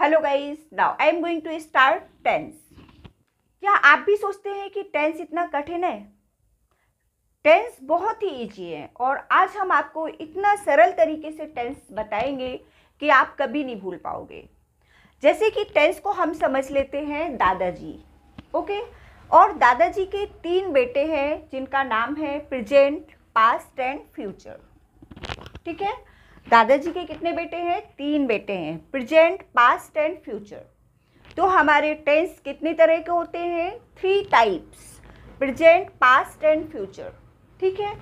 Hello guys now I am going to start tense क्या आप भी सोचते हैं कि टेंस इतना कठिन है टेंस बहुत ही इजी है और आज हम आपको इतना सरल तरीके से टेंस बताएंगे कि आप कभी नहीं भूल पाओगे जैसे कि टेंस को हम समझ लेते हैं दादाजी ओके और दादाजी के तीन बेटे हैं जिनका नाम है प्रेजेंट पास्ट एंड फ्यूचर ठीक है दादाजी के कितने बेटे हैं तीन बेटे हैं प्रेजेंट पास्ट एंड फ्यूचर तो हमारे टेंस कितने तरह के होते हैं three types present past and future ठीक है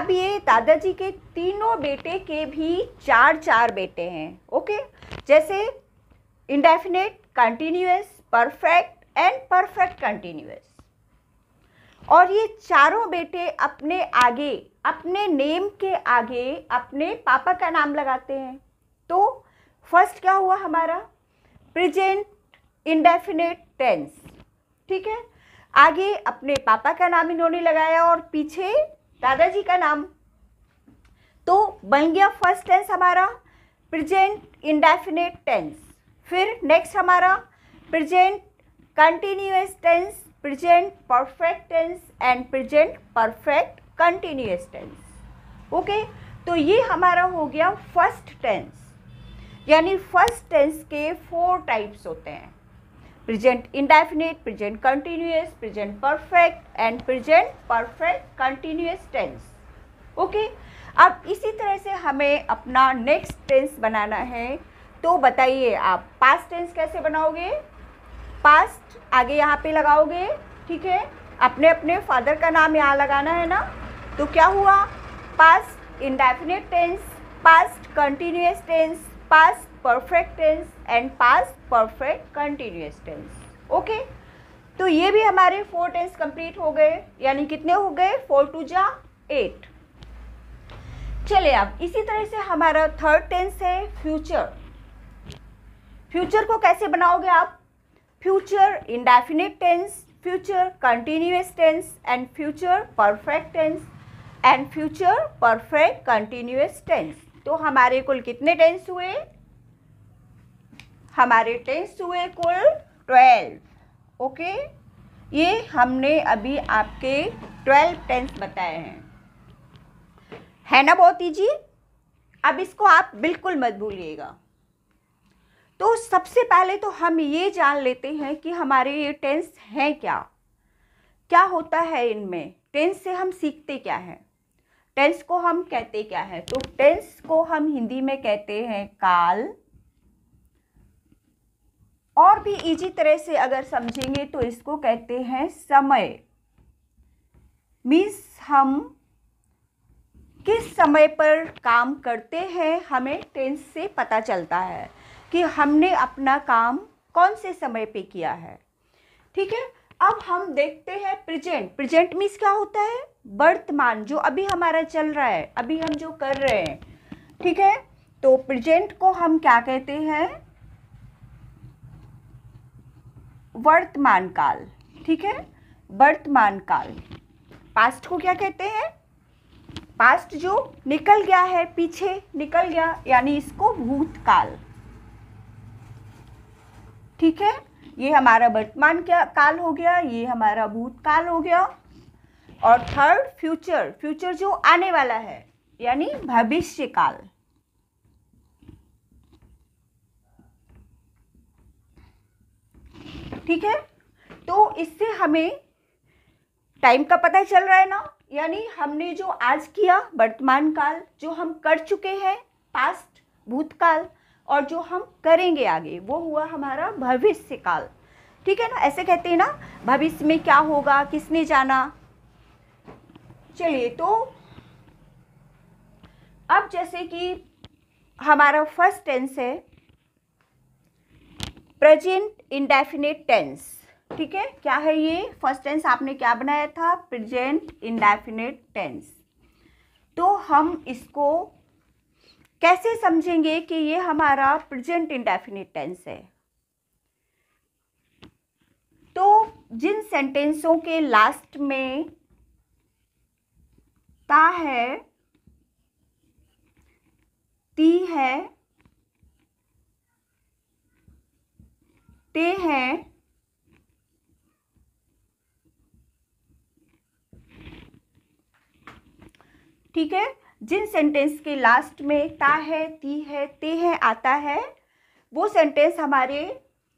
अब ये दादाजी के तीनों बेटे के भी चार चार बेटे हैं ओके जैसे indefinite continuous perfect and perfect continuous और ये चारों बेटे अपने आगे अपने नेम के आगे अपने पापा का नाम लगाते हैं तो फर्स्ट क्या हुआ हमारा प्रेजेंट इंडेफिनेट टेंस ठीक है आगे अपने पापा का नाम इन्होंने लगाया और पीछे दादाजी का नाम तो बन गया फर्स्ट टेंस हमारा प्रेजेंट इंडेफिनेट टेंस फिर नेक्स्ट हमारा present continuous tense present perfect tense and present perfect continuous tense okay तो ये हमारा हो गया फर्स्ट टेंस यानी फर्स्ट टेंस के फोर टाइप्स होते हैं present indefinite present continuous present perfect and present perfect continuous tense okay अब इसी तरह से हमें अपना नेक्स्ट टेंस बनाना है तो बताइए आप पास्ट टेंस कैसे बनाओगे पास्ट आगे यहाँ पे लगाओगे ठीक है अपने अपने फादर का नाम यहाँ लगाना है ना तो क्या हुआ past indefinite tense past continuous tense past perfect tense and past perfect continuous tense okay तो ये भी हमारे फोर टेंस कंप्लीट हो गए यानी कितने हो गए फोर टू जा एट चले अब इसी तरह से हमारा थर्ड टेंस है फ्यूचर फ्यूचर को कैसे बनाओगे आप future indefinite tense future continuous tense and future perfect tense and future perfect continuous tense तो हमारे कुल कितने टेंस हुए हमारे टेंस हुए कुल ट्वेल्व ओके ये हमने अभी आपके ट्वेल्व टेंस बताए हैं है ना बहुत जी अब इसको आप बिल्कुल मत भूलिएगा तो सबसे पहले तो हम ये जान लेते हैं कि हमारे ये टेंस हैं क्या क्या होता है इनमें टेंस से हम सीखते क्या हैं टेंस को हम कहते क्या है तो टेंस को हम हिंदी में कहते हैं काल और भी इजी तरह से अगर समझेंगे तो इसको कहते हैं समय मीन्स हम किस समय पर काम करते हैं हमें टेंस से पता चलता है कि हमने अपना काम कौन से समय पे किया है ठीक है अब हम देखते हैं प्रेजेंट प्रेजेंट मीन्स क्या होता है वर्तमान जो अभी हमारा चल रहा है अभी हम जो कर रहे हैं ठीक है तो प्रेजेंट को हम क्या कहते हैं वर्तमान काल ठीक है वर्तमान काल पास्ट को क्या कहते हैं पास्ट जो निकल गया है पीछे निकल गया यानी इसको भूतकाल ठीक है ये हमारा वर्तमान क्या काल हो गया ये हमारा भूतकाल हो गया और थर्ड फ्यूचर फ्यूचर जो आने वाला है यानी भविष्य काल ठीक है तो इससे हमें टाइम का पता चल रहा है ना यानी हमने जो आज किया वर्तमान काल जो हम कर चुके हैं पास्ट भूतकाल और जो हम करेंगे आगे वो हुआ हमारा भविष्य काल ठीक है ना ऐसे कहते हैं ना भविष्य में क्या होगा किसने जाना चलिए तो अब जैसे कि हमारा फर्स्ट टेंस है प्रेजेंट इंडेफिनेट टेंस ठीक है क्या है ये फर्स्ट टेंस आपने क्या बनाया था प्रेजेंट इंडेफिनेट टेंस तो हम इसको कैसे समझेंगे कि ये हमारा प्रेजेंट इंडेफिनिट टेंस है तो जिन सेंटेंसों के लास्ट में ता है ती है ते है ठीक है जिन सेंटेंस के लास्ट में ता है ती है ते है आता है वो सेंटेंस हमारे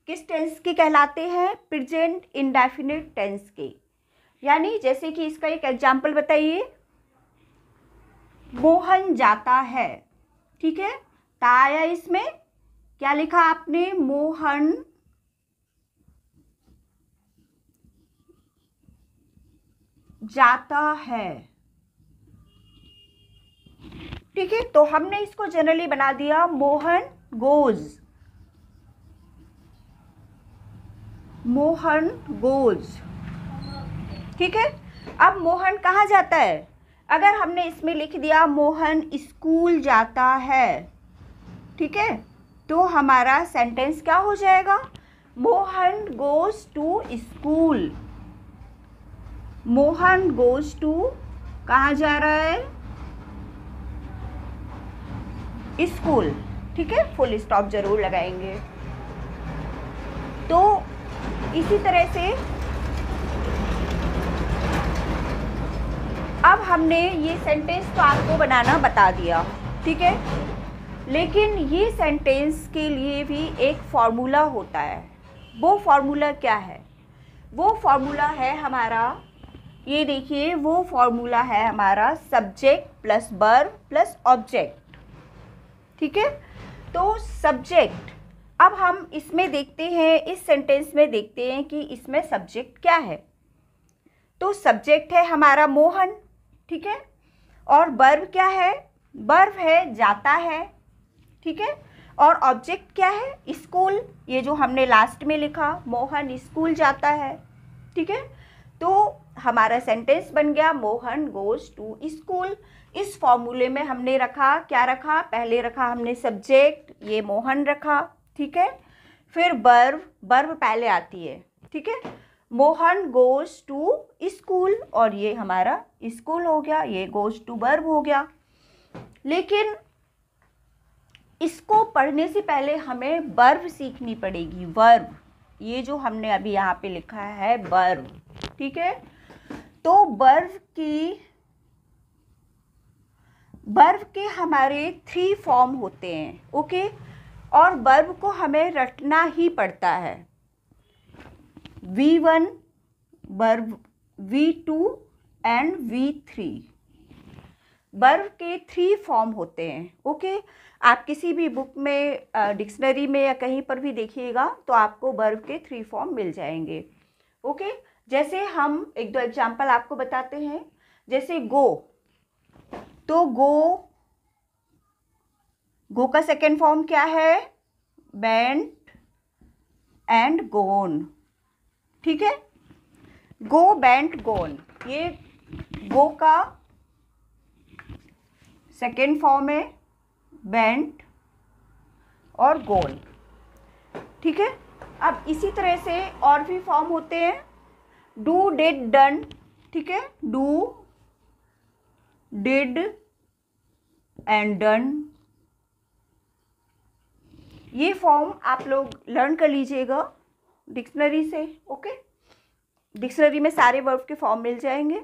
किस टेंस के कहलाते हैं प्रेजेंट इनडेफिनेट टेंस के यानी जैसे कि इसका एक एग्जाम्पल बताइए मोहन जाता है ठीक है ता आया इसमें क्या लिखा आपने मोहन जाता है ठीक है तो हमने इसको जनरली बना दिया मोहन गोज मोहन गोज ठीक है अब मोहन कहाँ जाता है अगर हमने इसमें लिख दिया मोहन स्कूल जाता है ठीक है तो हमारा सेंटेंस क्या हो जाएगा Mohan goes to school Mohan goes to कहाँ जा रहा है स्कूल ठीक है फुल स्टॉप ज़रूर लगाएंगे तो इसी तरह से अब हमने ये सेंटेंस तो आपको बनाना बता दिया ठीक है लेकिन ये सेंटेंस के लिए भी एक फार्मूला होता है वो फार्मूला क्या है वो फार्मूला है हमारा ये देखिए वो फार्मूला है हमारा subject plus verb plus object ठीक है तो सब्जेक्ट अब हम इसमें देखते हैं इस सेंटेंस में देखते हैं कि इसमें सब्जेक्ट क्या है तो सब्जेक्ट है हमारा मोहन ठीक है और बर्व क्या है बर्व है जाता है ठीक है और ऑब्जेक्ट क्या है स्कूल ये जो हमने लास्ट में लिखा मोहन स्कूल जाता है ठीक है तो हमारा सेंटेंस बन गया मोहन गोज़ टू स्कूल इस फॉर्मूले में हमने रखा क्या रखा पहले रखा हमने सब्जेक्ट ये मोहन रखा ठीक है फिर बर्व बर्व पहले आती है ठीक है मोहन गोज टू स्कूल और ये हमारा स्कूल हो गया ये गोज टू बर्व हो गया लेकिन इसको पढ़ने से पहले हमें बर्व सीखनी पड़ेगी वर्व ये जो हमने अभी यहाँ पे लिखा है बर्व ठीक है तो बर्व की बर्व के हमारे थ्री फॉर्म होते हैं ओके और बर्व को हमें रटना ही पड़ता है we one बर्व we to and we three बर्व के थ्री फॉर्म होते हैं ओके आप किसी भी बुक में डिक्शनरी में या कहीं पर भी देखिएगा तो आपको बर्व के थ्री फॉर्म मिल जाएंगे ओके जैसे हम एक दो एग्जांपल आपको बताते हैं जैसे गो तो गो गो का सेकेंड फॉर्म क्या है बेंट एंड गोन ठीक है गो बेंट गोन ये गो का सेकेंड फॉर्म है बेंट और गोल ठीक है अब इसी तरह से और भी फॉर्म होते हैं डू डेड डन ठीक है डू डिड एंड डन ये फॉर्म आप लोग लर्न कर लीजिएगा डिक्शनरी से ओके डिक्शनरी में सारे वर्ब के फॉर्म मिल जाएंगे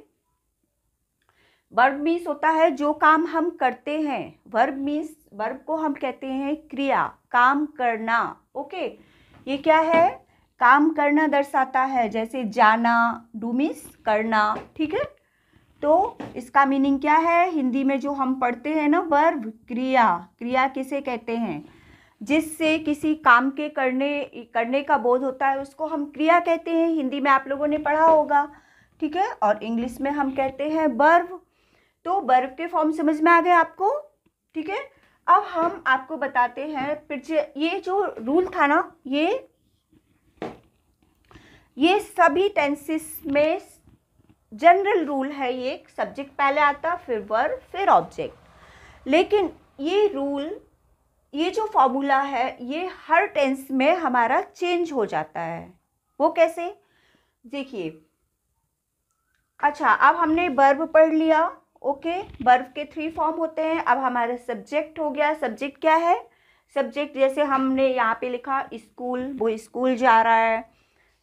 वर्ब मीन्स होता है जो काम हम करते हैं वर्ब मीन्स वर्ब को हम कहते हैं क्रिया काम करना ओके ये क्या है काम करना दर्शाता है जैसे जाना डू मीन्स करना ठीक है तो इसका मीनिंग क्या है हिंदी में जो हम पढ़ते हैं ना वर्ब क्रिया क्रिया किसे कहते हैं जिससे किसी काम के करने करने का बोध होता है उसको हम क्रिया कहते हैं हिंदी में आप लोगों ने पढ़ा होगा ठीक है और इंग्लिश में हम कहते हैं बर्व तो बर्व के फॉर्म समझ में आ गए आपको ठीक है अब हम आपको बताते हैं फिर ये जो रूल था ना ये ये सभी टेंसिस में जनरल रूल है ये सब्जेक्ट पहले आता फिर वर्ब फिर ऑब्जेक्ट लेकिन ये रूल ये जो फॉर्मूला है ये हर टेंस में हमारा चेंज हो जाता है वो कैसे देखिए अच्छा अब हमने बर्ब पढ़ लिया ओके बर्ब के थ्री फॉर्म होते हैं अब हमारा सब्जेक्ट हो गया सब्जेक्ट क्या है सब्जेक्ट जैसे हमने यहाँ पे लिखा स्कूल वो स्कूल जा रहा है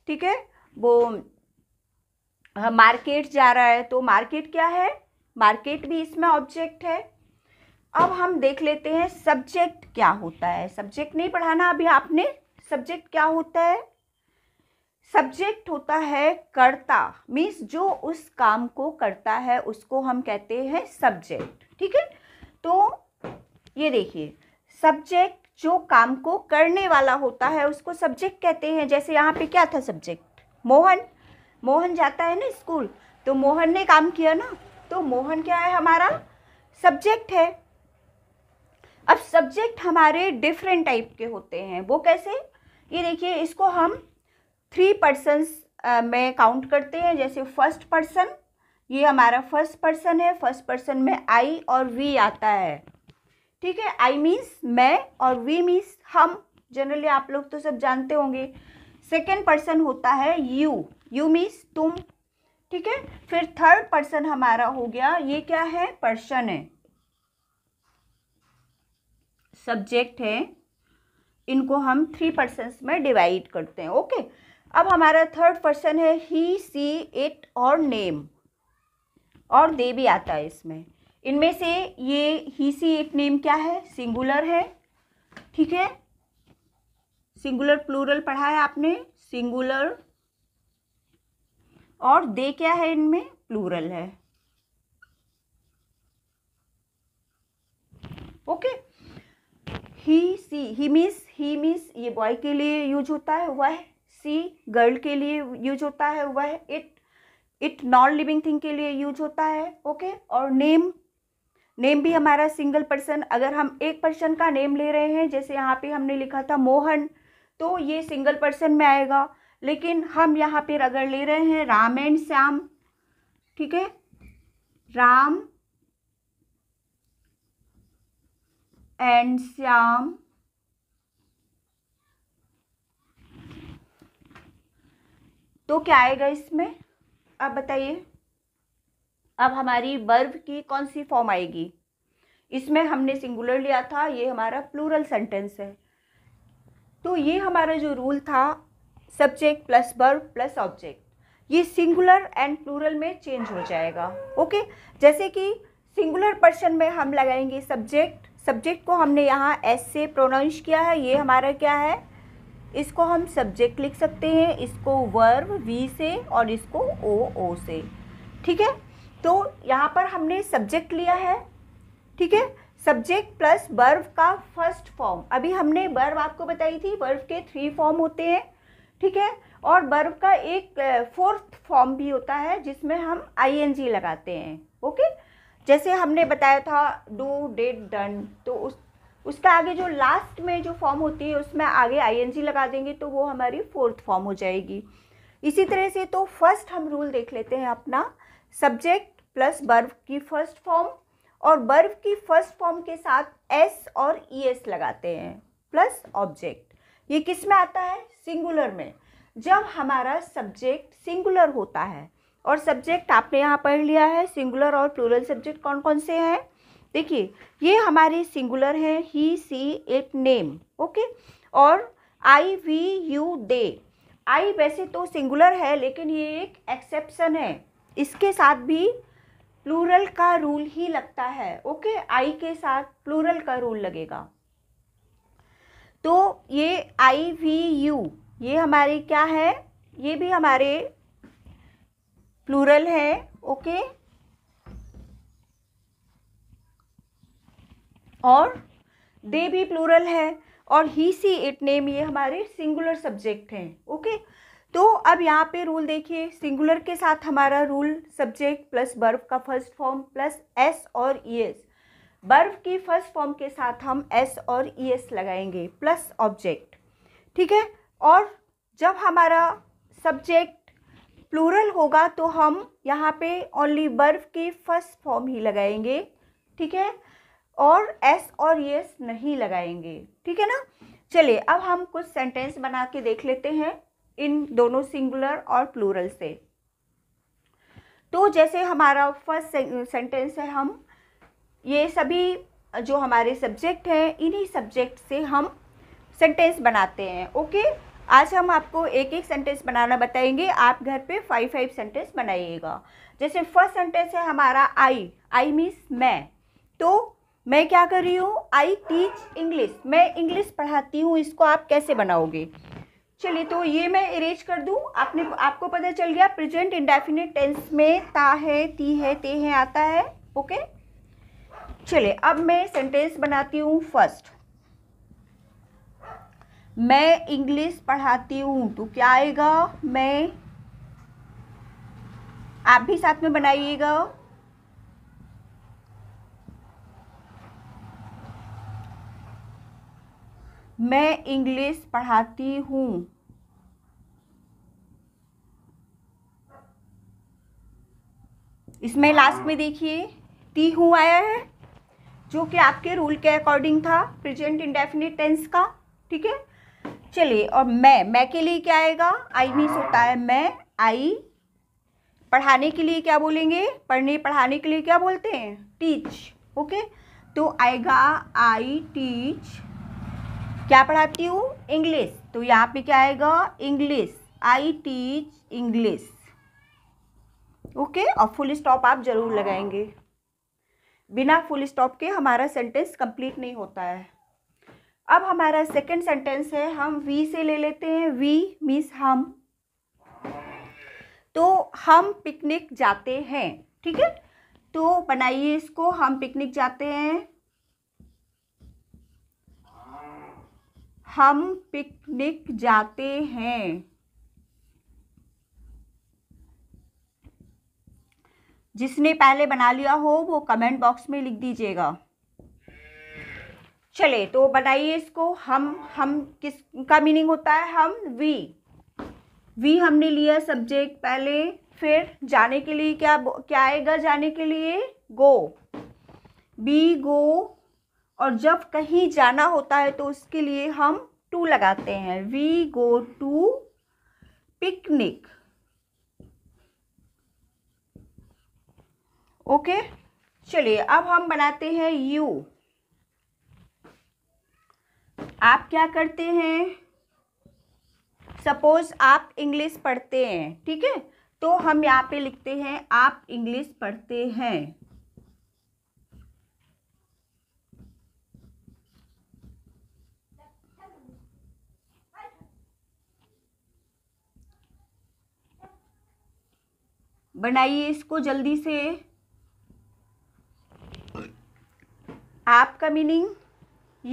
ठीक है वो मार्केट हाँ, जा रहा है तो मार्केट क्या है मार्केट भी इसमें ऑब्जेक्ट है अब हम देख लेते हैं सब्जेक्ट क्या होता है सब्जेक्ट नहीं पढ़ाना अभी आपने सब्जेक्ट क्या होता है सब्जेक्ट होता है कर्ता मीन्स जो उस काम को करता है उसको हम कहते हैं सब्जेक्ट ठीक है तो ये देखिए सब्जेक्ट जो काम को करने वाला होता है उसको सब्जेक्ट कहते हैं जैसे यहाँ पे क्या था सब्जेक्ट मोहन मोहन जाता है ना स्कूल तो मोहन ने काम किया ना तो मोहन क्या है हमारा सब्जेक्ट है अब सब्जेक्ट हमारे डिफरेंट टाइप के होते हैं वो कैसे ये देखिए इसको हम थ्री पर्सनस में काउंट करते हैं जैसे फर्स्ट पर्सन ये हमारा फर्स्ट पर्सन है फर्स्ट पर्सन में आई और वी आता है ठीक है आई मीन्स मैं और वी मीन्स हम जनरली आप लोग तो सब जानते होंगे सेकेंड पर्सन होता है यू यू मीन्स तुम ठीक है फिर थर्ड पर्सन हमारा हो गया ये क्या है पर्सन है सब्जेक्ट है इनको हम थ्री पर्सन में डिवाइड करते हैं ओके अब हमारा थर्ड पर्सन है ही सी इट और नेम और दे भी आता है इसमें इनमें से ये ही सी इट नेम क्या है सिंगुलर है ठीक है सिंगुलर प्लूरल पढ़ा है आपने सिंगुलर और दे क्या है इनमें प्लूरल है ओके ही सी ही मीस ही मीस ये बॉय के लिए यूज होता है वह सी गर्ल के लिए यूज होता है वह it it non living thing के लिए यूज होता है ओके okay? और नेम नेम भी हमारा सिंगल पर्सन अगर हम एक पर्सन का नेम ले रहे हैं जैसे यहाँ पे हमने लिखा था मोहन तो ये सिंगल पर्सन में आएगा लेकिन हम यहाँ पे अगर ले रहे हैं राम एंड श्याम ठीक है राम एंड श्याम तो क्या आएगा इसमें अब बताइए अब हमारी वर्ब की कौन सी फॉर्म आएगी इसमें हमने सिंगुलर लिया था ये हमारा प्लूरल सेंटेंस है तो ये हमारा जो रूल था subject plus verb plus object ये सिंगुलर एंड प्लूरल में चेंज हो जाएगा ओके जैसे कि सिंगुलर पर्सन में हम लगाएंगे सब्जेक्ट सब्जेक्ट को हमने यहाँ एस से प्रोनाउंस किया है ये हमारा क्या है इसको हम सब्जेक्ट लिख सकते हैं इसको वर्ब वी से और इसको ओ ओ से ठीक है तो यहाँ पर हमने सब्जेक्ट लिया है ठीक है सब्जेक्ट प्लस वर्ब का फर्स्ट फॉर्म अभी हमने वर्ब आपको बताई थी वर्ब के थ्री फॉर्म होते हैं ठीक है और वर्ब का एक फोर्थ फॉर्म भी होता है जिसमें हम आईएनजी लगाते हैं ओके जैसे हमने बताया था डू डेड डन तो उस उसका आगे जो लास्ट में जो फॉर्म होती है उसमें आगे आईएनजी लगा देंगे तो वो हमारी फोर्थ फॉर्म हो जाएगी इसी तरह से तो फर्स्ट हम रूल देख लेते हैं अपना सब्जेक्ट प्लस बर्व की फर्स्ट फॉर्म और बर्व की फर्स्ट फॉर्म के साथ एस और ई एस लगाते हैं प्लस ऑब्जेक्ट ये किस में आता है सिंगुलर में जब हमारा सब्जेक्ट सिंगुलर होता है और सब्जेक्ट आपने यहाँ पढ़ लिया है सिंगुलर और प्लूरल सब्जेक्ट कौन कौन से हैं देखिए ये हमारे सिंगुलर हैं he she it name okay और आई वी यू दे आई वैसे तो सिंगुलर है लेकिन ये एक एक्सेप्शन है इसके साथ भी प्लूरल का रूल ही लगता है ओके आई के साथ प्लूरल का रूल लगेगा तो ये आई वी यू ये हमारे क्या है ये भी हमारे प्लूरल है ओके और दे भी प्लूरल है और ही सी इट नेम ये हमारे सिंगुलर सब्जेक्ट हैं ओके तो अब यहाँ पे रूल देखिए सिंगुलर के साथ हमारा रूल सब्जेक्ट प्लस बर्फ का फर्स्ट फॉर्म प्लस एस और ई एस बर्फ की फर्स्ट फॉर्म के साथ हम एस और ई e एस लगाएंगे प्लस ऑब्जेक्ट ठीक है और जब हमारा सब्जेक्ट प्लूरल होगा तो हम यहाँ पे ओनली बर्फ की फर्स्ट फॉर्म ही लगाएंगे ठीक है और एस और ई e एस नहीं लगाएंगे ठीक है ना चलिए अब हम कुछ सेंटेंस बना के देख लेते हैं इन दोनों सिंगुलर और प्लूरल से तो जैसे हमारा फर्स्ट सेंटेंस है हम ये सभी जो हमारे सब्जेक्ट हैं इन्हीं सब्जेक्ट से हम सेंटेंस बनाते हैं ओके आज हम आपको एक एक सेंटेंस बनाना बताएंगे आप घर पे फाइव फाइव सेंटेंस बनाइएगा जैसे फर्स्ट सेंटेंस है हमारा आई आई मीन्स मैं तो मैं क्या कर रही हूँ आई टीच इंग्लिश मैं इंग्लिश पढ़ाती हूँ इसको आप कैसे बनाओगे चलिए तो ये मैं इरेज कर दूँ आपने आपको पता चल गया प्रेजेंट इंडेफिनेट टेंस में ता है ती है ते है आता है ओके okay? चलिए अब मैं सेंटेंस बनाती हूँ फर्स्ट मैं इंग्लिश पढ़ाती हूँ तो क्या आएगा मैं आप भी साथ में बनाइएगा मैं इंग्लिश पढ़ाती हूँ इसमें लास्ट में देखिए ती हूँ आया है जो कि आपके रूल के अकॉर्डिंग था प्रेजेंट इंडेफिनिट टेंस का ठीक है चलिए और मैं मैं के लिए क्या आएगा आई मीन्स होता है मैं आई पढ़ाने के लिए क्या बोलेंगे पढ़ने पढ़ाने के लिए क्या बोलते हैं टीच ओके तो आएगा आई टीच क्या पढ़ाती हूँ इंग्लिश तो यहाँ पे क्या आएगा English I teach English okay और फुल स्टॉप आप जरूर लगाएंगे बिना फुल स्टॉप के हमारा सेंटेंस कंप्लीट नहीं होता है अब हमारा सेकंड सेंटेंस है हम वी से ले लेते हैं वी मीन्स हम तो हम पिकनिक जाते हैं ठीक है तो बनाइए इसको हम पिकनिक जाते हैं हम पिकनिक जाते हैं जिसने पहले बना लिया हो वो कमेंट बॉक्स में लिख दीजिएगा चले तो बताइए इसको हम हम किस का मीनिंग होता है हम वी वी हमने लिया सब्जेक्ट पहले फिर जाने के लिए क्या क्या आएगा जाने के लिए गो बी गो और जब कहीं जाना होता है तो उसके लिए हम टू लगाते हैं we go to picnic okay चलिए अब हम बनाते हैं यू आप क्या करते हैं सपोज आप इंग्लिश पढ़ते हैं ठीक है तो हम यहाँ पे लिखते हैं आप इंग्लिश पढ़ते हैं बनाइए इसको जल्दी से आपका मीनिंग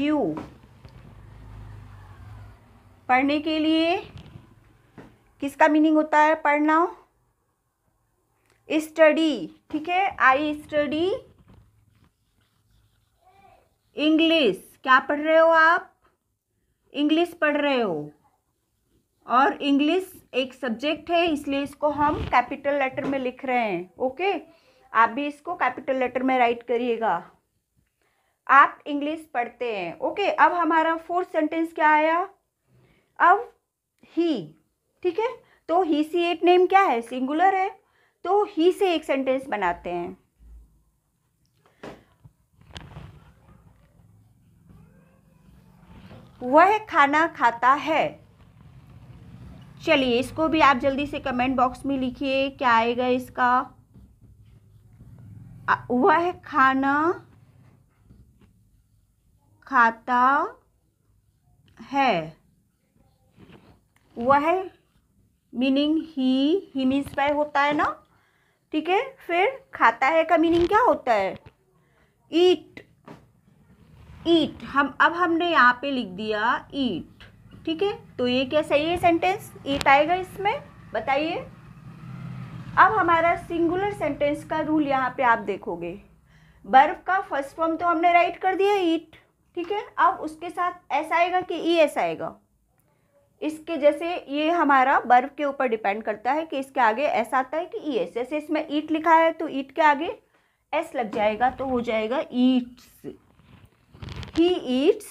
यू पढ़ने के लिए किसका मीनिंग होता है पढ़ना स्टडी ठीक है आई स्टडी इंग्लिश क्या पढ़ रहे हो आप इंग्लिश पढ़ रहे हो और इंग्लिश एक सब्जेक्ट है इसलिए इसको हम कैपिटल लेटर में लिख रहे हैं ओके आप भी इसको कैपिटल लेटर में राइट करिएगा आप इंग्लिश पढ़ते हैं ओके अब हमारा फोर्थ सेंटेंस क्या आया अब ही ठीक है तो ही सी एक नेम क्या है सिंगुलर है तो ही से एक सेंटेंस बनाते हैं वह खाना खाता है चलिए इसको भी आप जल्दी से कमेंट बॉक्स में लिखिए क्या आएगा इसका वह खाना खाता है वह मीनिंग ही ही मीन्स वह होता है ना ठीक है फिर खाता है का मीनिंग क्या होता है ईट ईट हम अब हमने यहाँ पे लिख दिया ईट ठीक है तो ये क्या सही है सेंटेंस ईट आएगा इसमें बताइए अब हमारा सिंगुलर सेंटेंस का रूल यहाँ पे आप देखोगे बर्फ का फर्स्ट फॉर्म तो हमने राइट कर दिया ईट ठीक है अब उसके साथ ऐसा आएगा कि ई एस आएगा इसके जैसे ये हमारा बर्फ के ऊपर डिपेंड करता है कि इसके आगे ऐसा आता है कि ई एस जैसे इसमें ईट लिखा है तो ईट के आगे एस लग जाएगा तो हो जाएगा eats he eats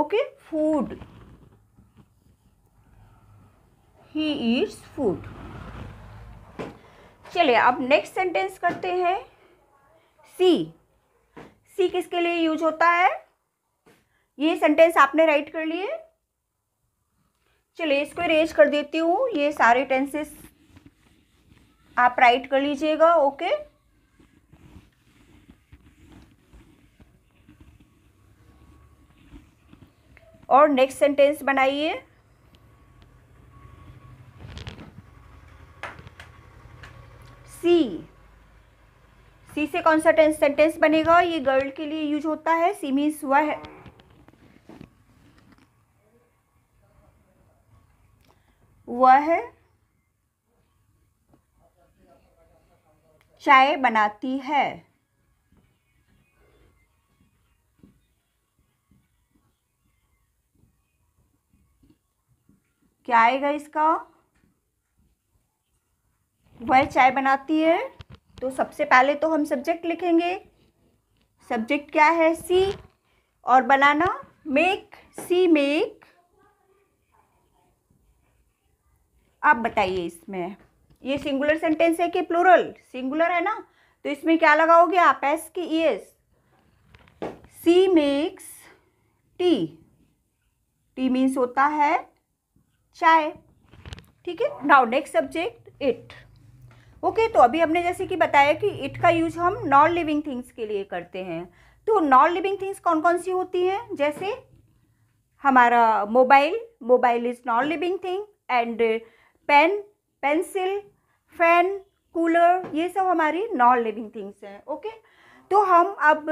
okay food he eats food चलिए अब नेक्स्ट सेंटेंस करते हैं सी सी किसके लिए यूज होता है ये सेंटेंस आपने राइट कर लिए चलिए इसको इरेज कर देती हूँ ये सारे टेंसेस आप राइट कर लीजिएगा ओके और नेक्स्ट सेंटेंस बनाइए सी सी से कौन सा सेंटेंस बनेगा ये गर्ल के लिए यूज होता है सी मीन्स वह हुआ है चाय बनाती है क्या आएगा इसका वह चाय बनाती है तो सबसे पहले तो हम सब्जेक्ट लिखेंगे सब्जेक्ट क्या है सी और बनाना मेक सी मेक आप बताइए इसमें ये सिंगुलर सेंटेंस है कि प्लूरल सिंगुलर है ना तो इसमें क्या लगाओगे आप एस की S she makes tea tea means होता है चाय ठीक है now next subject it okay तो अभी हमने जैसे कि बताया कि इट का यूज हम नॉन लिविंग थिंग्स के लिए करते हैं तो नॉन लिविंग थिंग्स कौन कौन सी होती हैं जैसे हमारा mobile mobile is non living thing and pen pencil fan cooler ये सब हमारी नॉन लिविंग थिंग्स हैं ओके तो हम अब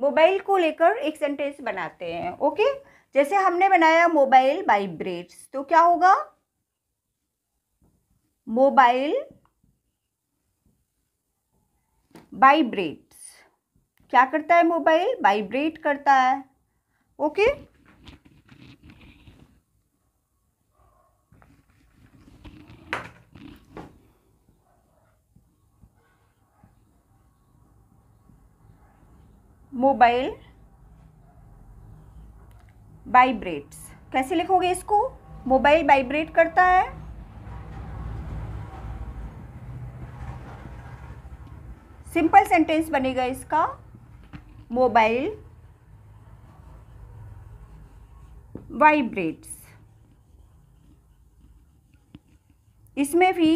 मोबाइल को लेकर एक सेंटेंस बनाते हैं ओके जैसे हमने बनाया मोबाइल वाइब्रेट्स तो क्या होगा मोबाइल वाइब्रेट्स क्या करता है मोबाइल वाइब्रेट करता है ओके okay? मोबाइल वाइब्रेट्स कैसे लिखोगे इसको मोबाइल वाइब्रेट करता है सिंपल सेंटेंस बनेगा इसका मोबाइल वाइब्रेट्स इसमें भी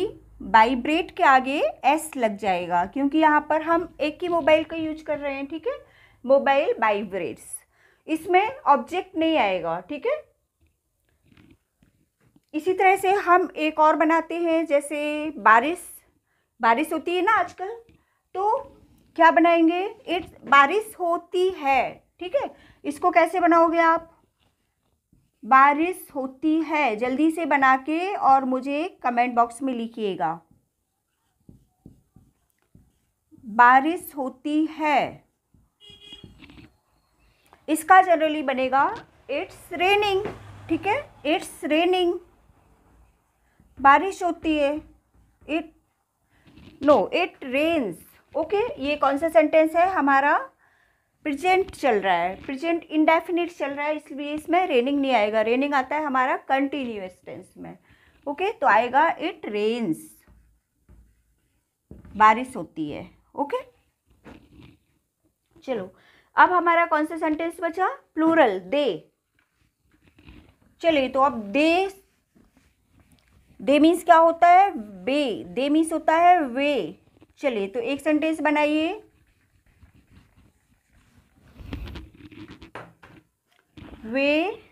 वाइब्रेट के आगे एस लग जाएगा क्योंकि यहाँ पर हम एक ही मोबाइल का यूज कर रहे हैं ठीक है मोबाइल वाइब्रेट्स इसमें ऑब्जेक्ट नहीं आएगा ठीक है इसी तरह से हम एक और बनाते हैं जैसे बारिश बारिश होती है ना आजकल तो क्या बनाएंगे इट्स बारिश होती है ठीक है इसको कैसे बनाओगे आप बारिश होती है जल्दी से बना के और मुझे कमेंट बॉक्स में लिखिएगा बारिश होती है इसका जनरली बनेगा इट्स रेनिंग ठीक है इट्स रेनिंग बारिश होती है it no it rains okay ये कौन सा सेंटेंस है हमारा प्रेजेंट चल रहा है प्रेजेंट इंडेफिनिट चल रहा है इसलिए इसमें रेनिंग नहीं आएगा रेनिंग आता है हमारा कंटिन्यूस टेंस में ओके okay, तो आएगा इट रेन्स बारिश होती है ओके okay? चलो अब हमारा कौन सा सेंटेंस बचा प्लूरल दे चलिए तो अब दे दे मीन्स क्या होता है वे दे मीन्स होता है वे चलिए तो एक सेंटेंस बनाइए वे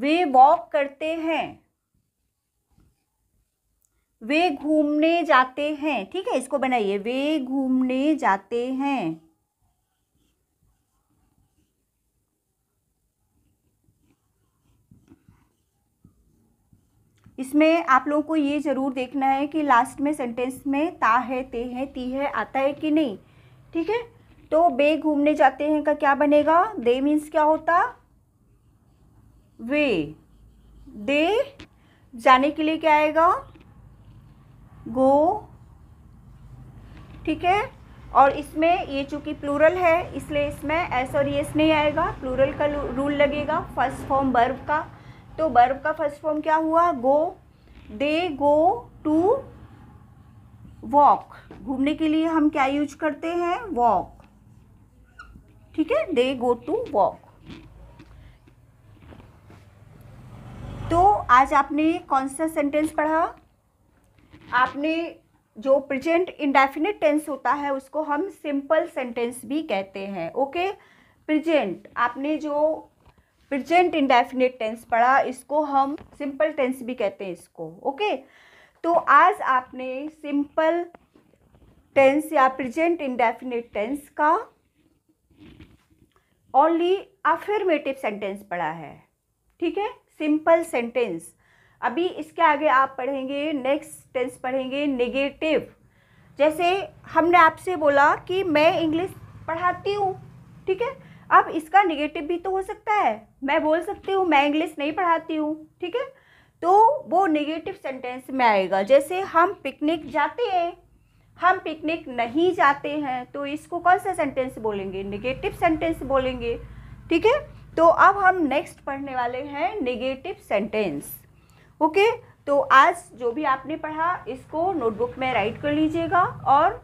वे वॉक करते हैं वे घूमने जाते हैं ठीक है इसको बनाइए वे घूमने जाते हैं इसमें आप लोगों को ये ज़रूर देखना है कि लास्ट में सेंटेंस में ता है ते है ती है आता है कि नहीं ठीक है तो बे घूमने जाते हैं का क्या बनेगा दे मीन्स क्या होता वे दे जाने के लिए क्या आएगा गो ठीक है और इसमें ये चूंकि प्लूरल है इसलिए इसमें एस और एस नहीं आएगा प्लूरल का रूल लगेगा फर्स्ट फॉर्म बर्व का तो बर्व का फर्स्ट फॉर्म क्या हुआ गो दे गो टू वॉक घूमने के लिए हम क्या यूज करते हैं वॉक ठीक है दे गो टू वॉक तो आज आपने कौन सा सेंटेंस पढ़ा आपने जो प्रेजेंट इंडेफिनिट टेंस होता है उसको हम सिंपल सेंटेंस भी कहते हैं ओके प्रेजेंट आपने जो प्रेजेंट इंडेफिनिट टेंस पढ़ा इसको हम सिंपल टेंस भी कहते हैं इसको ओके तो आज आपने सिंपल टेंस या प्रेजेंट इंडेफिनिट टेंस का ओनली अफर्मेटिव सेंटेंस पढ़ा है ठीक है सिंपल सेंटेंस अभी इसके आगे आप पढ़ेंगे नेक्स्ट टेंस पढ़ेंगे नेगेटिव जैसे हमने आपसे बोला कि मैं इंग्लिश पढ़ाती हूँ ठीक है अब इसका नेगेटिव भी तो हो सकता है मैं बोल सकती हूँ मैं इंग्लिश नहीं पढ़ाती हूँ ठीक है तो वो नेगेटिव सेंटेंस में आएगा जैसे हम पिकनिक जाते हैं हम पिकनिक नहीं जाते हैं तो इसको कौन सा सेंटेंस बोलेंगे नेगेटिव सेंटेंस बोलेंगे ठीक है तो अब हम नेक्स्ट पढ़ने वाले हैं नेगेटिव सेंटेंस ओके तो आज जो भी आपने पढ़ा इसको नोटबुक में राइट कर लीजिएगा और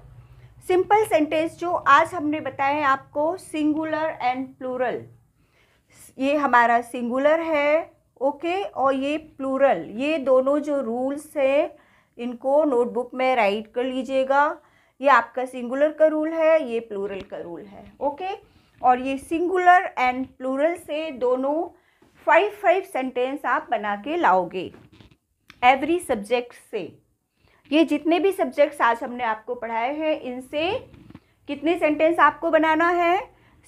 सिंपल सेंटेंस जो आज हमने बताए आपको सिंगुलर एंड प्लूरल ये हमारा सिंगुलर है ओके और ये प्लूरल ये दोनों जो रूल्स हैं इनको नोटबुक में राइट कर लीजिएगा ये आपका सिंगुलर का रूल है ये प्लूरल का रूल है ओके और ये सिंगुलर एंड प्लूरल से दोनों फाइव फाइव सेंटेंस आप बना के लाओगे एवरी सब्जेक्ट से ये जितने भी सब्जेक्ट्स आज हमने आपको पढ़ाए हैं इनसे कितने सेंटेंस आपको बनाना है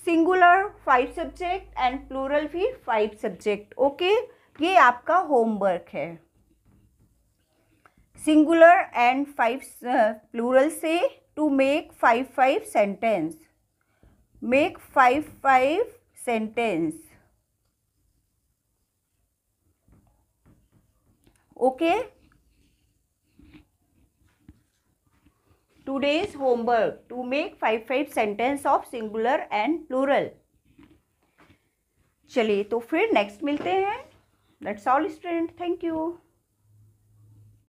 singular five subject and plural भी फाइव सब्जेक्ट ओके ये आपका होमवर्क है सिंगुलर एंड फाइव प्लूरल से to make five five sentence make five five sentence two days homework to make five five sentence of singular and plural चलिए तो फिर next मिलते हैं that's all student thank you